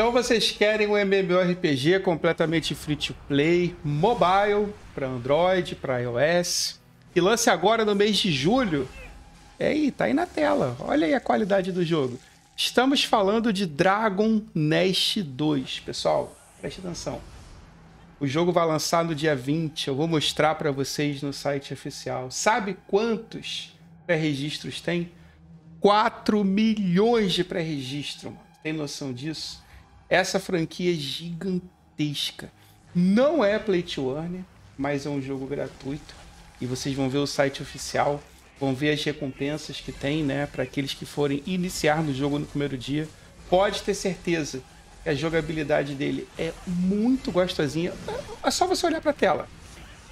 Então vocês querem um MMORPG completamente free to play, mobile, para Android, para iOS, que lance agora no mês de julho? É aí, tá aí na tela. Olha aí a qualidade do jogo. Estamos falando de Dragon Nest 2, pessoal. Preste atenção. O jogo vai lançar no dia 20. Eu vou mostrar para vocês no site oficial. Sabe quantos pré-registros tem? 4 milhões de pré-registro, mano. Tem noção disso? essa franquia é gigantesca. Não é Play to Earn, mas é um jogo gratuito. E vocês vão ver o site oficial, vão ver as recompensas que tem, né? Para aqueles que forem iniciar no jogo no primeiro dia. Pode ter certeza que a jogabilidade dele é muito gostosinha. É só você olhar para a tela.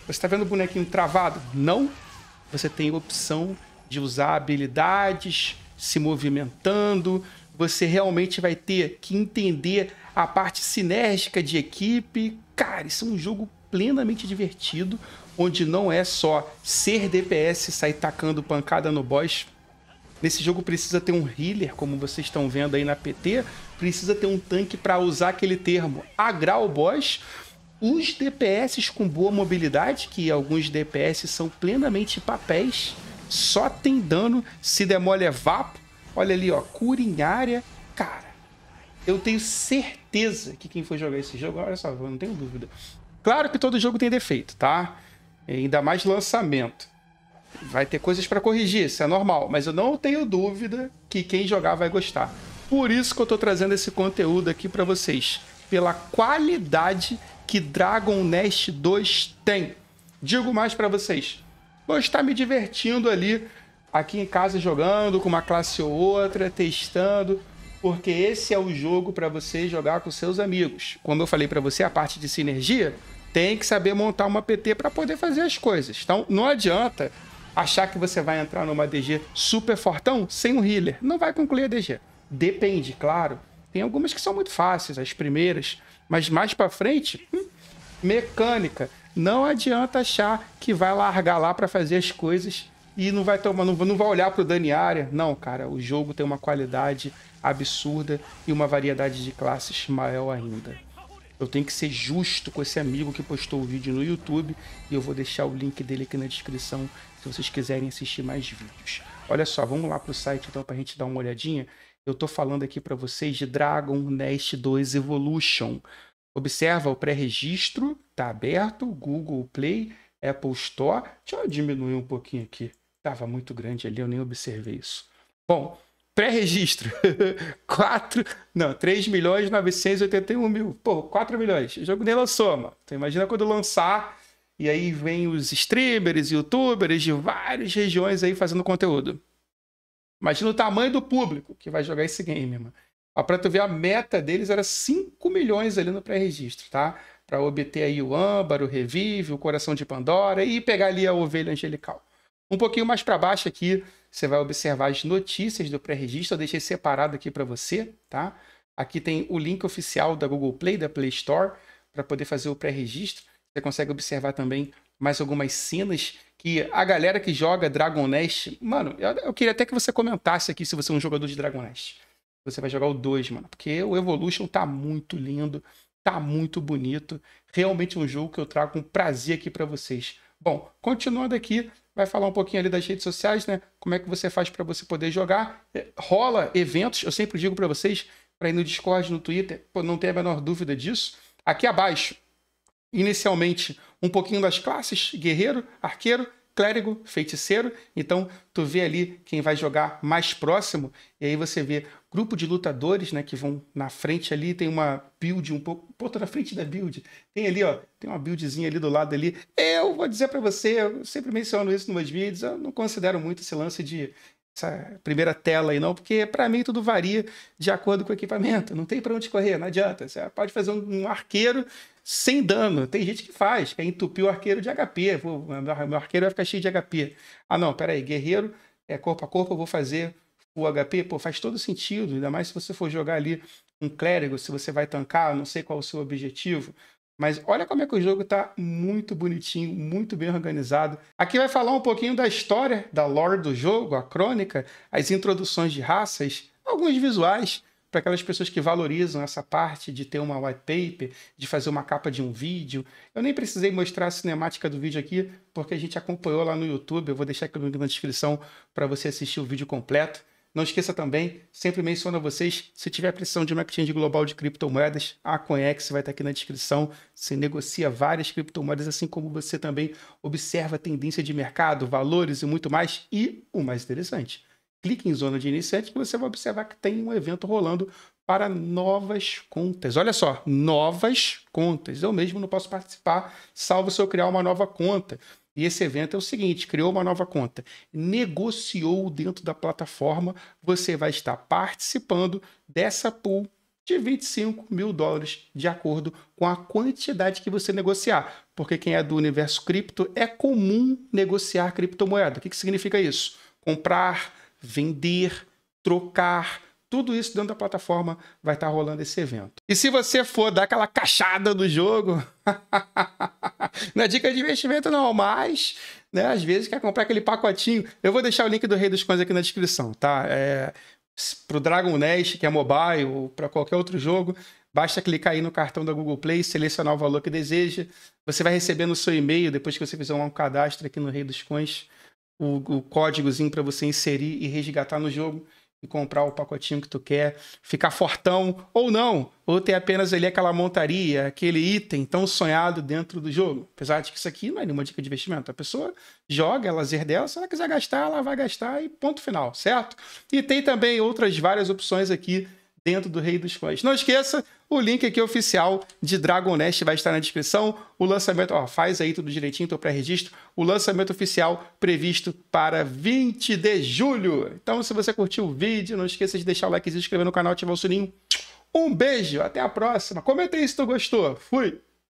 Você está vendo o bonequinho travado? Não. Você tem opção de usar habilidades, se movimentando, você realmente vai ter que entender a parte sinérgica de equipe. Cara, isso é um jogo plenamente divertido, onde não é só ser DPS e sair tacando pancada no boss. Nesse jogo precisa ter um healer, como vocês estão vendo aí na PT, precisa ter um tanque para usar aquele termo, agrar o boss, os DPS com boa mobilidade, que alguns DPS são plenamente papéis, só tem dano se der mole é vapo, Olha ali, ó, Curinhária. Cara, eu tenho certeza que quem for jogar esse jogo, olha só, eu não tenho dúvida. Claro que todo jogo tem defeito, tá? Ainda mais lançamento. Vai ter coisas para corrigir, isso é normal, mas eu não tenho dúvida que quem jogar vai gostar. Por isso que eu tô trazendo esse conteúdo aqui para vocês, pela qualidade que Dragon Nest 2 tem. Digo mais para vocês, vou estar me divertindo ali aqui em casa jogando com uma classe ou outra, testando, porque esse é o jogo para você jogar com seus amigos. Como eu falei para você, a parte de sinergia tem que saber montar uma PT para poder fazer as coisas. Então não adianta achar que você vai entrar numa DG super fortão sem um healer. Não vai concluir a DG. Depende, claro. Tem algumas que são muito fáceis, as primeiras, mas mais para frente, hum, mecânica. Não adianta achar que vai largar lá para fazer as coisas e não vai tomar, não, não vai olhar para o Dani Área. Não, cara, o jogo tem uma qualidade absurda e uma variedade de classes maior ainda. Eu tenho que ser justo com esse amigo que postou o vídeo no YouTube e eu vou deixar o link dele aqui na descrição se vocês quiserem assistir mais vídeos. Olha só, vamos lá para o site então para a gente dar uma olhadinha. Eu estou falando aqui para vocês de Dragon Nest 2 Evolution. Observa o pré-registro, está aberto, Google Play, Apple Store. Deixa eu diminuir um pouquinho aqui. Estava muito grande ali, eu nem observei isso. Bom, pré-registro: 4, não, 3 milhões 981 mil. Pô, 4 milhões. O jogo nem lançou, mano. Então imagina quando lançar e aí vem os streamers, youtubers de várias regiões aí fazendo conteúdo. Imagina o tamanho do público que vai jogar esse game, mano. Pra tu ver, a meta deles era 5 milhões ali no pré-registro, tá? Pra obter aí o âmbar, o revive, o coração de Pandora e pegar ali a ovelha angelical. Um pouquinho mais para baixo aqui, você vai observar as notícias do pré-registro. Eu deixei separado aqui para você, tá? Aqui tem o link oficial da Google Play, da Play Store, para poder fazer o pré-registro. Você consegue observar também mais algumas cenas que a galera que joga Dragon Nest. Mano, eu, eu queria até que você comentasse aqui se você é um jogador de Dragon Nest. Você vai jogar o 2, mano, porque o Evolution tá muito lindo, tá muito bonito. Realmente um jogo que eu trago com prazer aqui para vocês. Bom, continuando aqui, vai falar um pouquinho ali das redes sociais, né? Como é que você faz para você poder jogar. É, rola eventos, eu sempre digo para vocês, para ir no Discord, no Twitter, pô, não tem a menor dúvida disso. Aqui abaixo, inicialmente, um pouquinho das classes, guerreiro, arqueiro, clérigo, feiticeiro. Então, tu vê ali quem vai jogar mais próximo, e aí você vê grupo de lutadores, né, que vão na frente ali, tem uma build um pouco, pô, tô na frente da build. Tem ali, ó, tem uma buildzinha ali do lado ali. Eu vou dizer para você, eu sempre menciono isso nos meus vídeos, eu não considero muito esse lance de essa primeira tela aí não, porque para mim tudo varia de acordo com o equipamento. Não tem para onde correr, não adianta. Você pode fazer um arqueiro sem dano. Tem gente que faz, quer entupir o arqueiro de HP. vou meu arqueiro vai ficar cheio de HP. Ah, não, peraí, guerreiro é corpo a corpo, eu vou fazer o HP. Pô, faz todo sentido, ainda mais se você for jogar ali um clérigo, se você vai tancar, não sei qual é o seu objetivo. Mas olha como é que o jogo está muito bonitinho, muito bem organizado. Aqui vai falar um pouquinho da história, da lore do jogo, a crônica, as introduções de raças, alguns visuais para aquelas pessoas que valorizam essa parte de ter uma white paper, de fazer uma capa de um vídeo. Eu nem precisei mostrar a cinemática do vídeo aqui, porque a gente acompanhou lá no YouTube. Eu vou deixar aqui o link na descrição para você assistir o vídeo completo. Não esqueça também, sempre menciono a vocês, se tiver precisão de uma exchange global de criptomoedas, a Conex vai estar aqui na descrição. Você negocia várias criptomoedas, assim como você também observa a tendência de mercado, valores e muito mais. E o mais interessante, clique em zona de iniciante que você vai observar que tem um evento rolando para novas contas. Olha só, novas contas. Eu mesmo não posso participar, salvo se eu criar uma nova conta. E esse evento é o seguinte: criou uma nova conta, negociou dentro da plataforma, você vai estar participando dessa pool de 25 mil dólares, de acordo com a quantidade que você negociar. Porque quem é do universo cripto é comum negociar criptomoeda. O que, que significa isso? Comprar, vender, trocar, tudo isso dentro da plataforma vai estar tá rolando esse evento. E se você for dar aquela cachada do jogo, não é dica de investimento não, mas né, às vezes quer comprar aquele pacotinho. Eu vou deixar o link do Rei dos Coins aqui na descrição, tá? É, para o Dragon Nest, que é mobile, ou para qualquer outro jogo, basta clicar aí no cartão da Google Play, selecionar o valor que deseja. Você vai receber no seu e-mail, depois que você fizer um cadastro aqui no Rei dos Coins, o, o códigozinho para você inserir e resgatar no jogo comprar o pacotinho que tu quer, ficar fortão ou não, ou ter apenas ali aquela montaria, aquele item tão sonhado dentro do jogo. Apesar de que isso aqui não é nenhuma dica de investimento. A pessoa joga, lazer dela, se ela quiser gastar, ela vai gastar e ponto final, certo? E tem também outras várias opções aqui dentro do Rei dos Clãs. Não esqueça o link aqui oficial de Dragon Nest vai estar na descrição. O lançamento, ó, faz aí tudo direitinho, teu pré-registro. O lançamento oficial previsto para 20 de julho. Então, se você curtiu o vídeo, não esqueça de deixar o like, se inscrever no canal, ativar o sininho. Um beijo, até a próxima. Comenta aí se tu gostou. Fui!